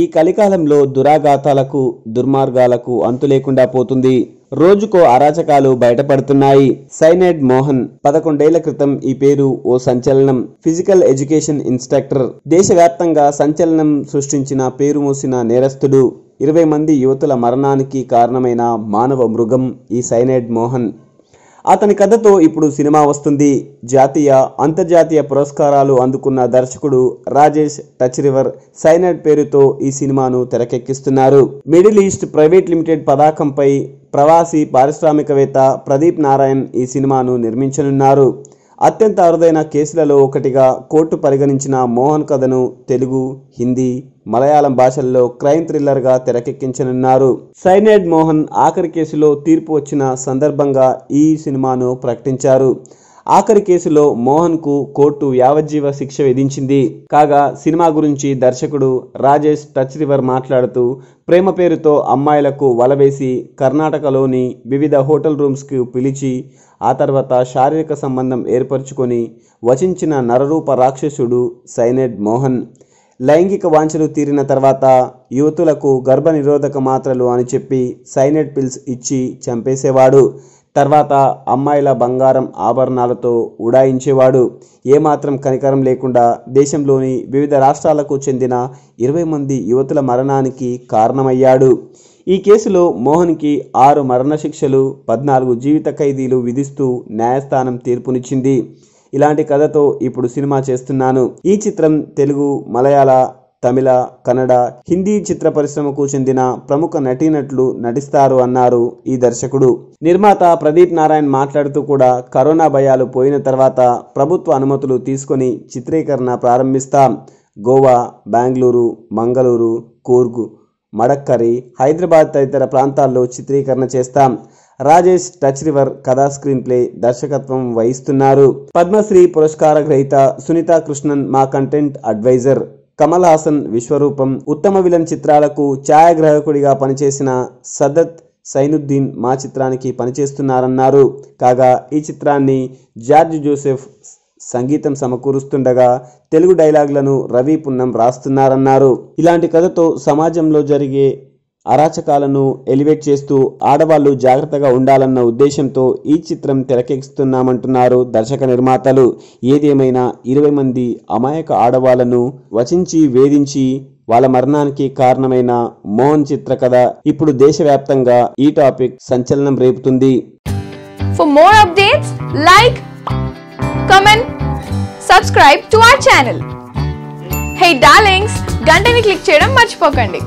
ఈ కలికాలంలో దురాఘాతాలకు దుర్మార్గాలకు అంతు లేకుండా పోతుంది రోజుకో అరాచకాలు బయటపడుతున్నాయి సైనైడ్ మోహన్ పదకొండేళ్ల క్రితం ఈ పేరు ఓ సంచలనం ఫిజికల్ ఎడ్యుకేషన్ ఇన్స్ట్రక్టర్ దేశవ్యాప్తంగా సంచలనం సృష్టించిన పేరు మోసిన నేరస్తుడు ఇరవై మంది యువతుల మరణానికి కారణమైన మానవ మృగం ఈ సైనైడ్ మోహన్ అతని కథతో ఇప్పుడు సినిమా వస్తుంది జాతీయ అంతర్జాతీయ పురస్కారాలు అందుకున్న దర్శకుడు రాజేష్ టచ్ రివర్ సైనట్ పేరుతో ఈ సినిమాను తెరకెక్కిస్తున్నారు మిడిల్ ఈస్ట్ ప్రైవేట్ లిమిటెడ్ పతాకంపై ప్రవాసీ పారిశ్రామికవేత్త ప్రదీప్ నారాయణ్ ఈ సినిమాను నిర్మించనున్నారు అత్యంత అరుదైన కేసులలో ఒకటిగా కోర్టు పరిగణించిన మోహన్ కథను తెలుగు హిందీ మలయాళం భాషల్లో క్రైమ్ థ్రిల్లర్గా తెరకెక్కించనున్నారు సైనైడ్ మోహన్ ఆఖరి కేసులో తీర్పు వచ్చిన సందర్భంగా ఈ సినిమాను ప్రకటించారు ఆఖరి కేసులో మోహన్కు కోర్టు యావజ్జీవ శిక్ష విధించింది కాగా సినిమా గురించి దర్శకుడు రాజేష్ టచ్ రివర్ మాట్లాడుతూ ప్రేమ పేరుతో అమ్మాయిలకు వలవేసి కర్ణాటకలోని వివిధ హోటల్ రూమ్స్కి పిలిచి ఆ తర్వాత శారీరక సంబంధం ఏర్పరచుకొని వచించిన నరరూప రాక్షసుడు సైనెడ్ మోహన్ లైంగిక వాంఛలు తీరిన తర్వాత యువతులకు గర్భనిరోధక మాత్రలు అని చెప్పి సైనెడ్ పిల్స్ ఇచ్చి చంపేసేవాడు తర్వాత అమ్మాయిల బంగారం ఆభరణాలతో ఉడాయించేవాడు ఏమాత్రం కనికరం లేకుండా దేశంలోని వివిధ రాష్ట్రాలకు చెందిన ఇరవై మంది యువతుల మరణానికి కారణమయ్యాడు ఈ కేసులో మోహన్కి ఆరు మరణశిక్షలు పద్నాలుగు జీవిత ఖైదీలు విధిస్తూ న్యాయస్థానం తీర్పునిచ్చింది ఇలాంటి కథతో ఇప్పుడు సినిమా చేస్తున్నాను ఈ చిత్రం తెలుగు మలయాళ తమిళ కన్నడ హిందీ చిత్ర పరిశ్రమకు చెందిన ప్రముఖ నటీనటులు నటిస్తారు అన్నారు ఈ దర్శకుడు నిర్మాత ప్రదీప్ నారాయణ్ మాట్లాడుతూ కూడా కరోనా భయాలు పోయిన తర్వాత ప్రభుత్వ అనుమతులు తీసుకొని చిత్రీకరణ ప్రారంభిస్తాం గోవా బెంగళూరు మంగళూరు కూర్గు మడక్కరి హైదరాబాద్ తదితర ప్రాంతాల్లో చిత్రీకరణ చేస్తాం రాజేష్ టచ్ రివర్ కథా స్క్రీన్ ప్లే దర్శకత్వం వహిస్తున్నారు పద్మశ్రీ పురస్కార గ్రహీత సునీత కృష్ణన్ మా content advisor Kamal Haasan Vishwaroopam Uttama villain చిత్రాలకు ఛాయాగ్రాహకుడిగా పనిచేసిన సదత్ సైనుద్దీన్ మా చిత్రానికి పనిచేస్తున్నారన్నారు కాగా ఈ చిత్రాన్ని జార్జ్ జోసెఫ్ సంగీతం సమకూరుస్తుండగా తెలుగు డైలాగులను రవి పున్నం రాస్తున్నారన్నారు ఇలాంటి కథతో సమాజంలో జరిగే అరాచకాలను ఎలివేట్ చేస్తూ ఆడవాళ్లు జాగ్రత్తగా ఉండాలన్న ఉద్దేశంతో ఈ చిత్రం తెరకెక్కుతున్నామంటున్నారు దర్శక నిర్మాతలు ఏదేమైనా ఇరవై మంది అమాయక ఆడవాళ్లను వచించి వేధించి వాళ్ళ మరణానికి కారణమైన మోహన్ చిత్రకథ ఇప్పుడు దేశవ్యాప్తంగా ఈ టాపిక్ సంచలనం రేపుతుంది for more updates like comment subscribe to గంటని క్లిక్ చేయడం మర్చిపోకండి